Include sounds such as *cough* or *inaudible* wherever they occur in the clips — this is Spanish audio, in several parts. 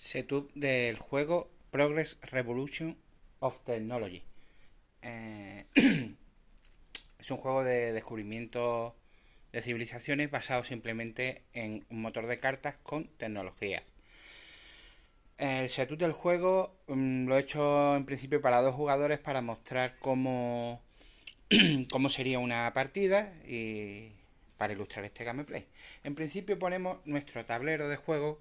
setup del juego Progress Revolution of Technology. Eh, *clears throat* es un juego de descubrimiento de civilizaciones basado simplemente en un motor de cartas con tecnología. El setup del juego mm, lo he hecho en principio para dos jugadores para mostrar cómo, *clears throat* cómo sería una partida y para ilustrar este gameplay. En principio ponemos nuestro tablero de juego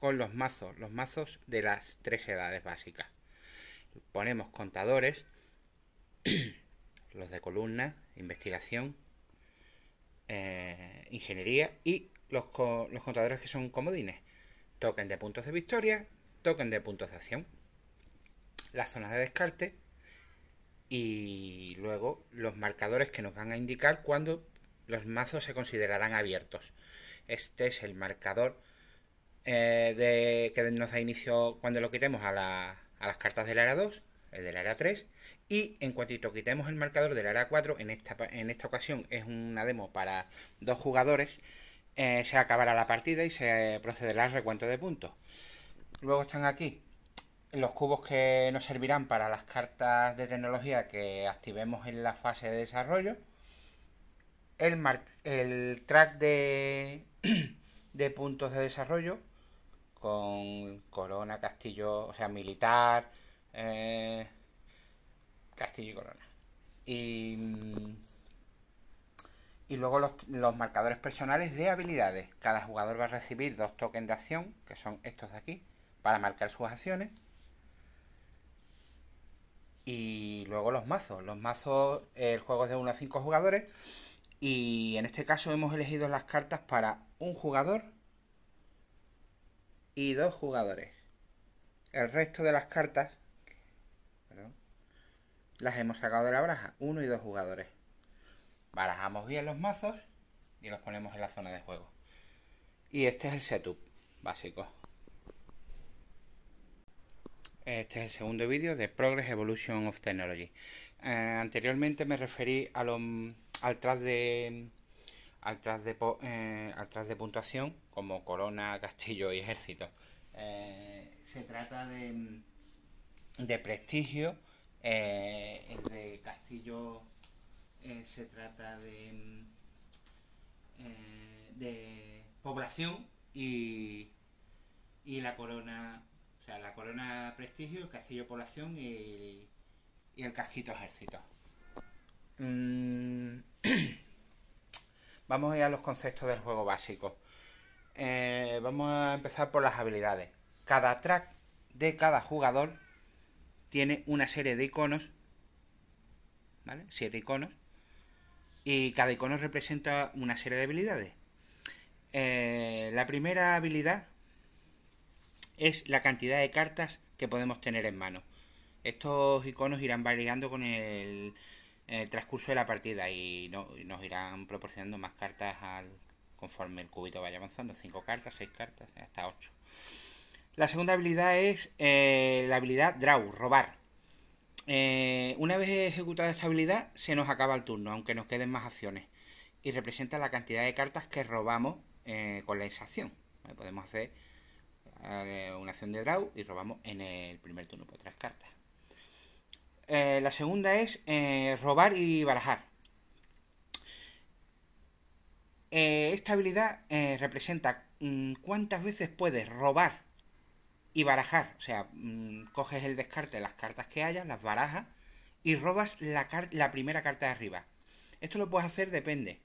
con los mazos, los mazos de las tres edades básicas. Ponemos contadores, *clears throat* los de columna, investigación, eh, ingeniería y los, contadores que son comodines. Token de puntos de victoria, token de puntos de acción, las zonas de descarte y luego los marcadores que nos van a indicar cuando los mazos se considerarán abiertos. Este es el marcador eh, de, que nos da inicio cuando lo quitemos a, las cartas del área 2, el eh, del área 3, y en cuanto quitemos el marcador del área 4, en esta, en esta ocasión es una demo para dos jugadores, eh, se acabará la partida y se procederá al recuento de puntos. Luego están aquí los cubos que nos servirán para las cartas de tecnología que activemos en la fase de desarrollo. El, track *clears throat* de puntos de desarrollo con Corona, Castillo, o sea, militar, eh, Castillo y Corona. Y, mm, y luego los, los, marcadores personales de habilidades. Cada jugador va a recibir dos tokens de acción, que son estos de aquí, para marcar sus acciones. Y luego los mazos. Los mazos, el juego es de 1 a 5 jugadores. Y en este caso hemos elegido las cartas para un jugador dos jugadores. El resto de las cartas las hemos sacado de la baraja, uno y dos jugadores. Barajamos bien los mazos y los ponemos en la zona de juego. Y este es el setup básico. Este es el segundo vídeo de Progress Evolution of Technology. Eh, anteriormente me referí a lo, al tras de atrás de, eh, atrás de puntuación, como corona, castillo y ejército. se eh, trata de, prestigio, el de castillo se trata de, de población y, la corona, o sea, la corona prestigio, el castillo población y, el casquito ejército. Mm, *clears throat* Vamos a ir a los conceptos del juego básico. Eh, vamos a empezar por las habilidades. Cada track de cada jugador tiene una serie de iconos, ¿vale? Siete iconos. Y cada icono representa una serie de habilidades. Eh, la primera habilidad es la cantidad de cartas que podemos tener en mano. Estos iconos irán variando con el el transcurso de la partida y, nos irán proporcionando más cartas al, conforme el cubito vaya avanzando. 5 cartas, 6 cartas, hasta 8. La segunda habilidad es eh, la habilidad Draw, robar. Eh, una vez ejecutada esta habilidad se nos acaba el turno, aunque nos queden más acciones. Y representa la cantidad de cartas que robamos eh, con la acción. Podemos hacer una acción de draw y robamos en el primer turno por tres cartas. Eh, la segunda es eh, robar y barajar. Eh, esta habilidad representa mm, cuántas veces puedes robar y barajar. O sea, mm, coges el descarte de las cartas que hayas, las barajas y robas la, la primera carta de arriba. Esto lo puedes hacer, depende.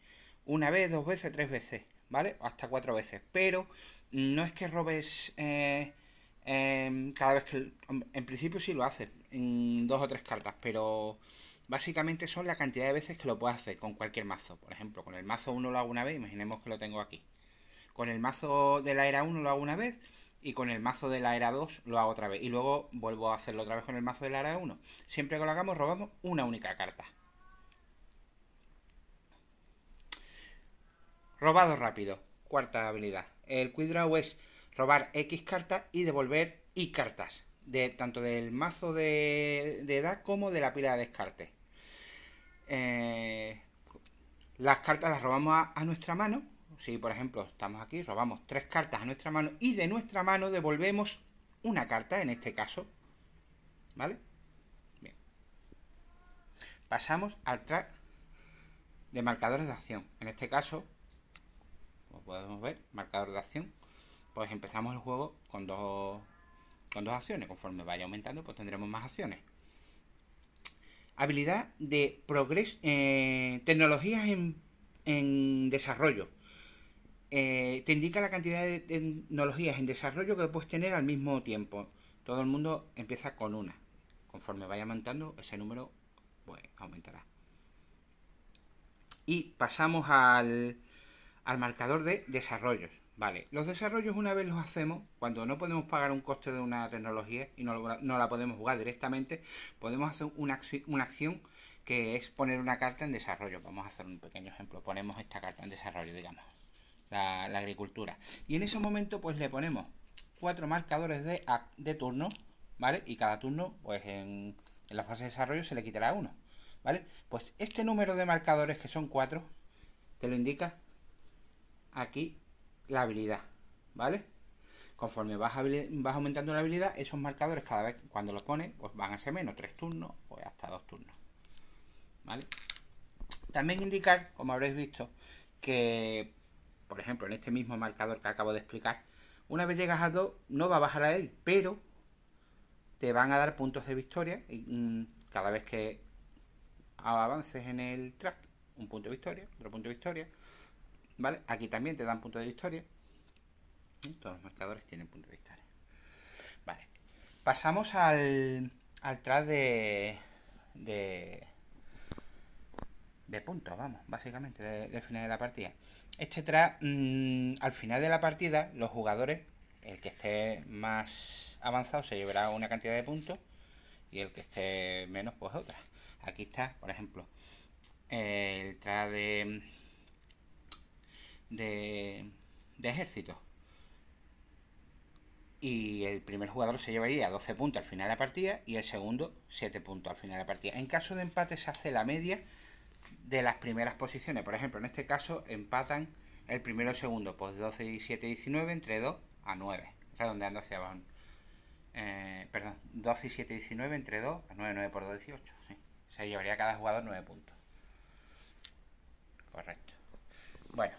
Una vez, dos veces, tres veces, ¿vale? hasta cuatro veces. Pero mm, no es que robes em, cada vez que... En principio sí lo haces dos o tres cartas, pero básicamente son la cantidad de veces que lo puedo hacer con cualquier mazo. Por ejemplo, con el mazo 1 lo hago una vez, imaginemos que lo tengo aquí. Con el mazo de la era 1 lo hago una vez y con el mazo de la era 2 lo hago otra vez. Y luego vuelvo a hacerlo otra vez con el mazo de la era 1. Siempre que lo hagamos robamos una única carta. Robado rápido. Cuarta habilidad. El Cuidado es robar X cartas y devolver Y cartas de, tanto del mazo de, edad como de la pila de descarte. Eh, las cartas las robamos a, nuestra mano. Si, por ejemplo, estamos aquí, robamos tres cartas a nuestra mano y de nuestra mano devolvemos una carta, en este caso. ¿Vale? Bien. Pasamos al track de marcadores de acción. En este caso, como podemos ver, marcador de acción, pues empezamos el juego con dos con dos acciones. Conforme vaya aumentando, pues tendremos más acciones. Habilidad de progreso. Eh, tecnologías en, desarrollo. Eh, te indica la cantidad de tecnologías en desarrollo que puedes tener al mismo tiempo. Todo el mundo empieza con una. Conforme vaya aumentando, ese número pues, aumentará. Y pasamos al, al marcador de desarrollos. Vale, los desarrollos una vez los hacemos, cuando no podemos pagar un coste de una tecnología y no, la podemos jugar directamente, podemos hacer una, acción que es poner una carta en desarrollo. Vamos a hacer un pequeño ejemplo. Ponemos esta carta en desarrollo, digamos, la, agricultura. Y en ese momento pues le ponemos cuatro marcadores de, de turno, ¿vale? Y cada turno pues en, en la fase de desarrollo se le quitará uno, ¿vale? Pues este número de marcadores que son cuatro, te lo indica aquí la habilidad, ¿vale? Conforme vas, aumentando la habilidad, esos marcadores cada vez cuando los pones, pues van a ser menos, tres turnos o hasta dos turnos, ¿vale? También indicar, como habréis visto, que, por ejemplo, en este mismo marcador que acabo de explicar, una vez llegas a 2, no va a bajar a él, pero te van a dar puntos de victoria y, mm, cada vez que avances en el track, un punto de victoria, otro punto de victoria, ¿Vale? Aquí también te dan puntos de victoria. ¿Eh? Todos los marcadores tienen puntos de victoria. Vale. Pasamos al, al tras de, de, puntos, vamos, básicamente, del final de la partida. Este tras, mm, al final de la partida, los jugadores, el que esté más avanzado se llevará una cantidad de puntos y el que esté menos, pues otra. Aquí está, por ejemplo, el tras de de, ejército. Y el primer jugador se llevaría 12 puntos al final de la partida y el segundo 7 puntos al final de la partida. En caso de empate se hace la media de las primeras posiciones. Por ejemplo, en este caso empatan el primero y el segundo, pues 12 y 7 19 entre 2 a 9, redondeando hacia abajo. Eh, perdón, 12 y 7 19 entre 2 a 9, 9 por 2 18. Se llevaría cada jugador 9 puntos. Correcto. Bueno,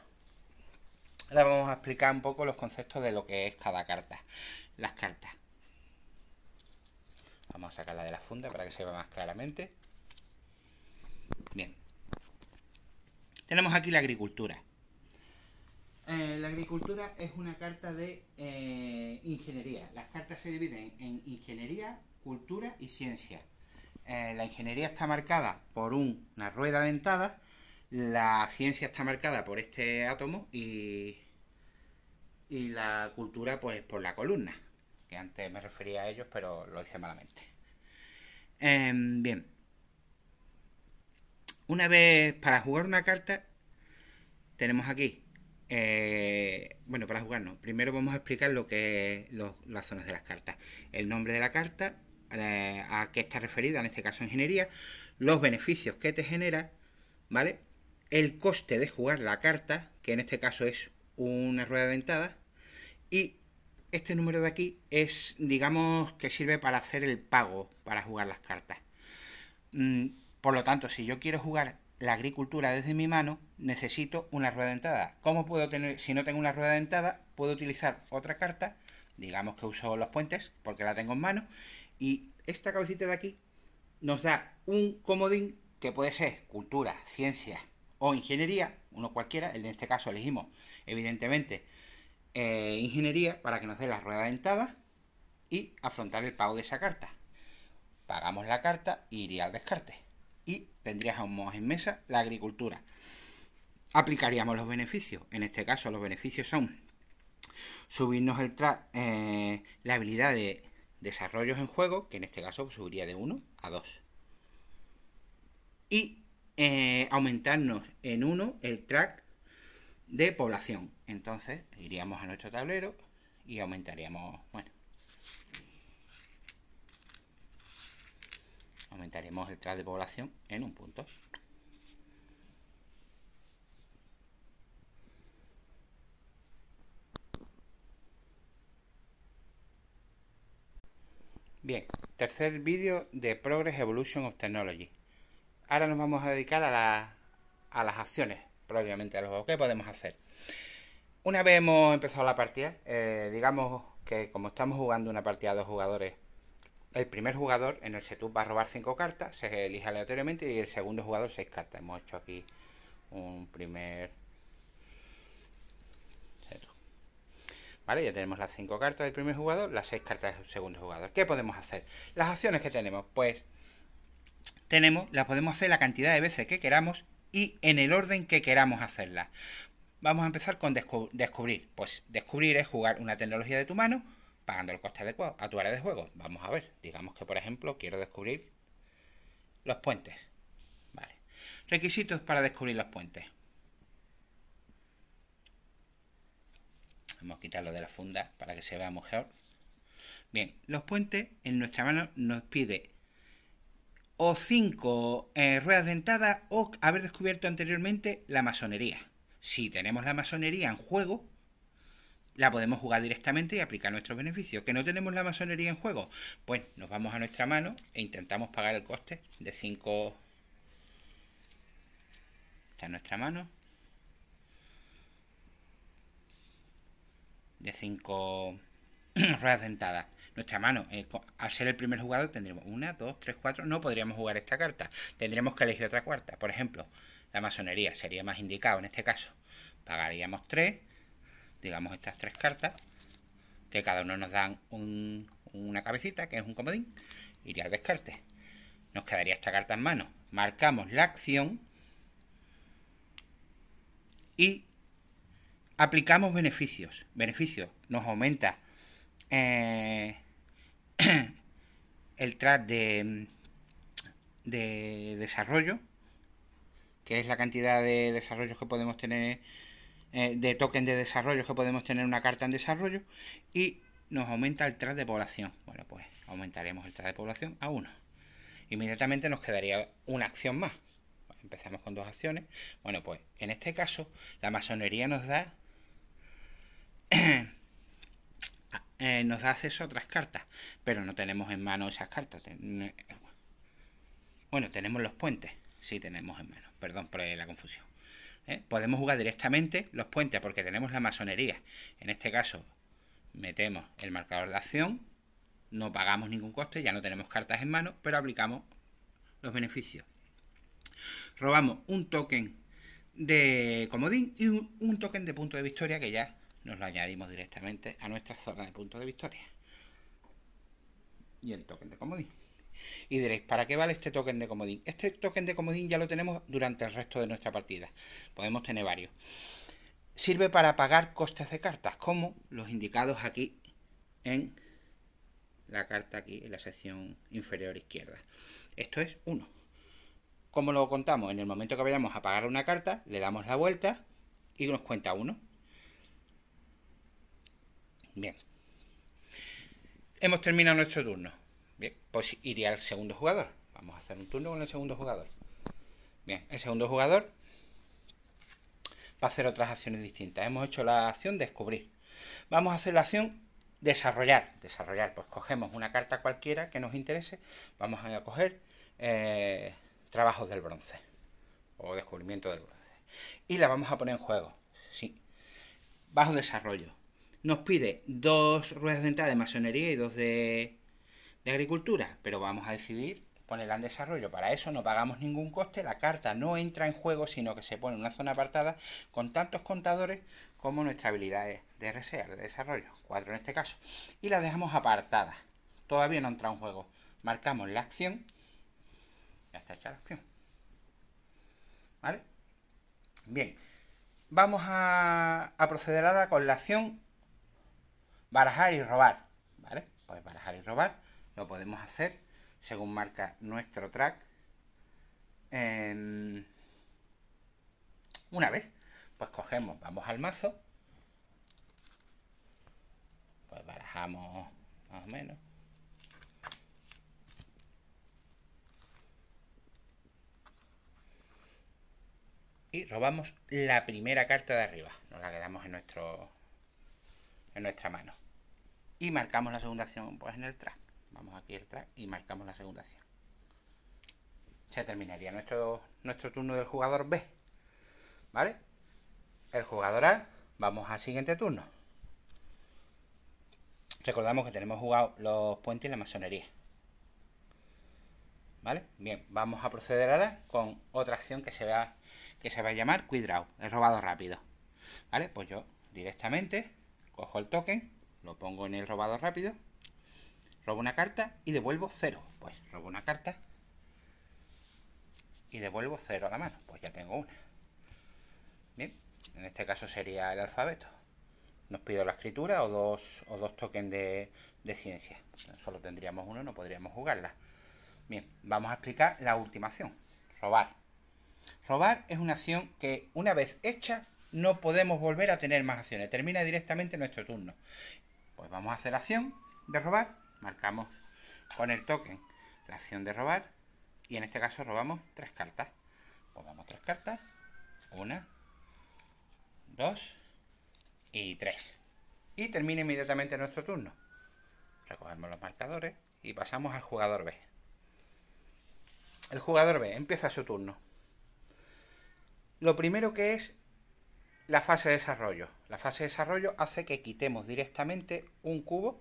Ahora vamos a explicar un poco los conceptos de lo que es cada carta. Las cartas. Vamos a sacarla de la funda para que se vea más claramente. Bien. Tenemos aquí la agricultura. Eh, la agricultura es una carta de eh, ingeniería. Las cartas se dividen en ingeniería, cultura y ciencia. Eh, la ingeniería está marcada por una rueda dentada la ciencia está marcada por este átomo y, y la cultura pues por la columna, que antes me refería a ellos, pero lo hice malamente. Em, bien. Una vez para jugar una carta, tenemos aquí. Eh, bueno, para jugarnos, primero vamos a explicar lo que las zonas de las cartas. El nombre de la carta, eh, a qué está referida, en este caso ingeniería, los beneficios que te genera, ¿vale? el coste de jugar la carta, que en este caso es una rueda dentada, y este número de aquí es, digamos, que sirve para hacer el pago para jugar las cartas. Mm, por lo tanto, si yo quiero jugar la agricultura desde mi mano, necesito una rueda dentada. ¿Cómo puedo tener, si no tengo una rueda dentada, puedo utilizar otra carta, digamos que uso los puentes, porque la tengo en mano, y esta cabecita de aquí nos da un comodín que puede ser cultura, ciencia, o ingeniería, uno cualquiera, en este caso elegimos evidentemente eh, ingeniería para que nos dé la rueda dentada y afrontar el pago de esa carta. Pagamos la carta y iría al descarte. Y tendríamos en mesa la agricultura. Aplicaríamos los beneficios. En este caso los beneficios son subirnos el eh, la habilidad de desarrollos en juego, que en este caso subiría de 1 a 2. Y eh, aumentarnos en uno el track de población. Entonces iríamos a nuestro tablero y aumentaríamos, bueno, aumentaremos el track de población en un punto. Bien, tercer vídeo de Progress Evolution of Technology. Ahora nos vamos a dedicar a, las acciones, propiamente a los que podemos hacer. Una vez hemos empezado la partida, eh, digamos que como estamos jugando una partida de dos jugadores, el primer jugador en el setup va a robar cinco cartas, se elige aleatoriamente y el segundo jugador seis cartas. Hemos hecho aquí un primer ¿Vale? Ya tenemos las 5 cartas del primer jugador, las 6 cartas del segundo jugador. ¿Qué podemos hacer? Las acciones que tenemos, pues tenemos, la podemos hacer la cantidad de veces que queramos y en el orden que queramos hacerla. Vamos a empezar con descubrir. Pues descubrir es jugar una tecnología de tu mano pagando el coste adecuado a tu área de juego. Vamos a ver, digamos que por ejemplo quiero descubrir los puentes. Requisitos para descubrir los puentes. Vamos a quitarlo de la funda para que se vea mejor. Bien, los puentes en nuestra mano nos pide o cinco eh, ruedas dentadas o haber descubierto anteriormente la masonería. Si tenemos la masonería en juego, la podemos jugar directamente y aplicar nuestros beneficios. ¿Que no tenemos la masonería en juego? Pues nos vamos a nuestra mano e intentamos pagar el coste de 5... Está en nuestra mano. De 5 *clears throat* ruedas dentadas nuestra mano. Eh, al ser el primer jugador tendremos una, dos, tres, cuatro. No podríamos jugar esta carta. Tendremos que elegir otra cuarta. Por ejemplo, la masonería sería más indicado en este caso. Pagaríamos tres, digamos estas tres cartas, que cada uno nos dan una cabecita, que es un comodín. Iría al descarte. Nos quedaría esta carta en mano. Marcamos la acción y aplicamos beneficios. Beneficios nos aumenta eh, *clears throat* el track de, mm, de desarrollo, que es la cantidad de desarrollos que podemos tener, eh, de token de desarrollo que podemos tener una carta en desarrollo, y nos aumenta el tras de población. Bueno, pues aumentaremos el tras de población a 1. Inmediatamente nos quedaría una acción más. Empezamos con dos acciones. Bueno, pues en este caso la masonería nos da *clears throat* Eh, nos da acceso a otras cartas, pero no tenemos en mano esas cartas. Eh, bueno, tenemos los puentes, sí tenemos en mano, perdón por la confusión. Eh, podemos jugar directamente los puentes porque tenemos la masonería. En este caso, metemos el marcador de acción, no pagamos ningún coste, ya no tenemos cartas en mano, pero aplicamos los beneficios. Robamos un token de comodín y un token de punto de victoria que ya nos lo añadimos directamente a nuestra zona de puntos de victoria. Y el token de comodín. Y diréis, ¿para qué vale este token de comodín? Este token de comodín ya lo tenemos durante el resto de nuestra partida. Podemos tener varios. Sirve para pagar costes de cartas, como los indicados aquí en la carta aquí en la sección inferior izquierda. Esto es uno ¿Cómo lo contamos? En el momento que vayamos a pagar una carta, le damos la vuelta y nos cuenta uno Bien. Hemos terminado nuestro turno. Bien, pues iría al segundo jugador. Vamos a hacer un turno con el segundo jugador. Bien, el segundo jugador va a hacer otras acciones distintas. Hemos hecho la acción descubrir. Vamos a hacer la acción desarrollar. Desarrollar, pues cogemos una carta cualquiera que nos interese. Vamos a coger eh, trabajos del bronce o descubrimiento del bronce. Y la vamos a poner en juego. Sí. Bajo desarrollo nos pide dos ruedas de entrada de masonería y dos de, agricultura, pero vamos a decidir ponerla en desarrollo. Para eso no pagamos ningún coste, la carta no entra en juego, sino que se pone en una zona apartada con tantos contadores como nuestra habilidad de RSA, de desarrollo, cuatro en este caso, y la dejamos apartada. Todavía no entra en juego. Marcamos la acción, ya está hecha la acción. ¿Vale? Bien, vamos a, a proceder ahora con la acción Barajar y robar, ¿vale? Pues barajar y robar lo podemos hacer según marca nuestro track una vez. Pues cogemos, vamos al mazo, pues barajamos más o menos. Y robamos la primera carta de arriba. Nos la quedamos en nuestro en nuestra mano y marcamos la segunda acción pues, en el track. Vamos aquí al track y marcamos la segunda acción. Se terminaría nuestro, nuestro turno del jugador B. ¿Vale? El jugador A, vamos al siguiente turno. Recordamos que tenemos jugado los puentes y la masonería. ¿Vale? Bien, vamos a proceder ahora con otra acción que se va, que se va a llamar Quidraw, el robado rápido. ¿Vale? Pues yo directamente cojo el token lo pongo en el robado rápido. Robo una carta y devuelvo cero. Pues robo una carta y devuelvo cero a la mano. Pues ya tengo una. Bien, en este caso sería el alfabeto. Nos pido la escritura o dos, o dos tokens de, de ciencia. Solo tendríamos uno, no podríamos jugarla. Bien, vamos a explicar la última acción. Robar. Robar es una acción que una vez hecha no podemos volver a tener más acciones. Termina directamente nuestro turno. Pues vamos a hacer la acción de robar. Marcamos con el token la acción de robar. Y en este caso robamos tres cartas. Pues tres cartas. Una, dos y tres. Y termina inmediatamente nuestro turno. Recogemos los marcadores y pasamos al jugador B. El jugador B empieza su turno. Lo primero que es la fase de desarrollo. La fase de desarrollo hace que quitemos directamente un cubo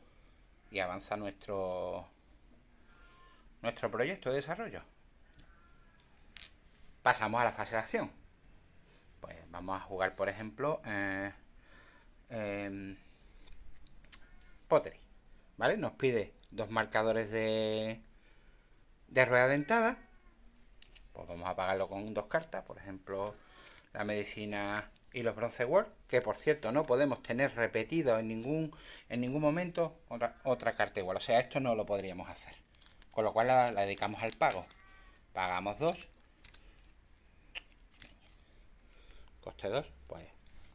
y avanza nuestro, nuestro proyecto de desarrollo. Pasamos a la fase de acción. Pues vamos a jugar, por ejemplo, eh, em, Pottery. ¿Vale? Nos pide dos marcadores de, de rueda dentada. Pues vamos a pagarlo con dos cartas. Por ejemplo, la medicina y los Bronze World, que por cierto no podemos tener repetido en ningún, en ningún momento otra, otra carta igual. O sea, esto no lo podríamos hacer. Con lo cual la, dedicamos al pago. Pagamos 2. Coste 2, pues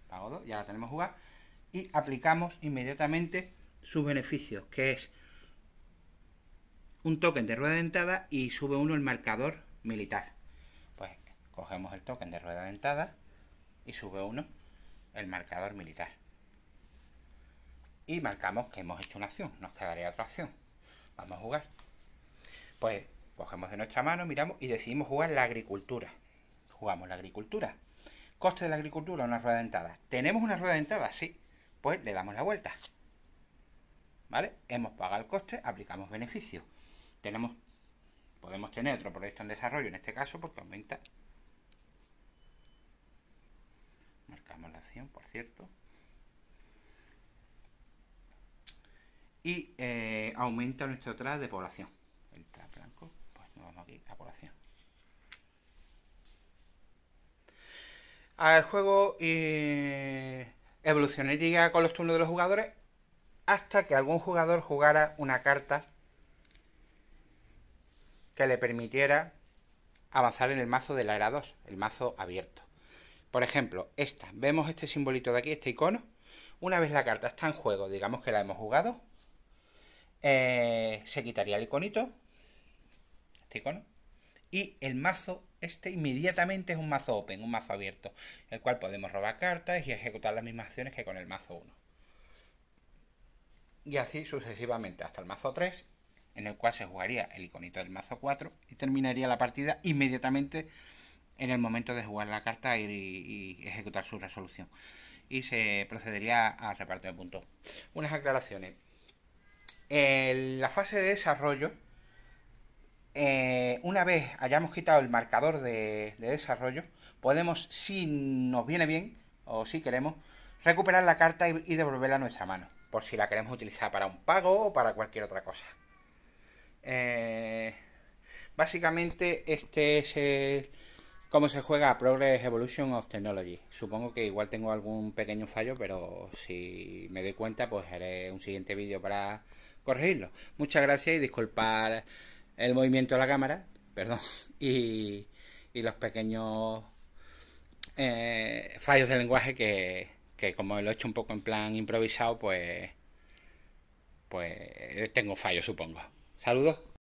pago 2, ya la tenemos jugada. Y aplicamos inmediatamente su beneficio: que es un token de rueda dentada y sube uno el marcador militar. Pues cogemos el token de rueda dentada y sube uno el marcador militar. Y marcamos que hemos hecho una acción, nos quedaría otra acción. Vamos a jugar. Pues cogemos de nuestra mano, miramos y decidimos jugar la agricultura. Jugamos la agricultura. Coste de la agricultura, una rueda dentada. ¿Tenemos una rueda dentada? Sí. Pues le damos la vuelta. ¿Vale? Hemos pagado el coste, aplicamos beneficio. Tenemos, podemos tener otro proyecto en desarrollo, en este caso, porque aumenta marcamos la acción por cierto y eh, aumenta nuestro tras de población el tras blanco pues nos vamos aquí a población el juego eh, evolucionaría con los turnos de los jugadores hasta que algún jugador jugara una carta que le permitiera avanzar en el mazo de la era 2, el mazo abierto. Por ejemplo, esta. Vemos este simbolito de aquí, este icono. Una vez la carta está en juego, digamos que la hemos jugado, eh, se quitaría el iconito, este icono, y el mazo este inmediatamente es un mazo open, un mazo abierto, el cual podemos robar cartas y ejecutar las mismas acciones que con el mazo 1. Y así sucesivamente hasta el mazo 3, en el cual se jugaría el iconito del mazo 4 y terminaría la partida inmediatamente en el momento de jugar la carta y, ejecutar su resolución. Y se procedería a reparto de puntos. Unas aclaraciones. En la fase de desarrollo, eh, una vez hayamos quitado el marcador de, desarrollo, podemos, si nos viene bien o si queremos, recuperar la carta y, devolverla a nuestra mano, por si la queremos utilizar para un pago o para cualquier otra cosa. Eh, básicamente este es el, cómo se juega Progress Evolution of Technology. Supongo que igual tengo algún pequeño fallo, pero si me doy cuenta, pues haré un siguiente vídeo para corregirlo. Muchas gracias y disculpar el movimiento de la cámara, *laughs* perdón, y, los pequeños eh, fallos de lenguaje que, que como lo he hecho un poco en plan improvisado, pues, pues tengo fallos, supongo. Saludos.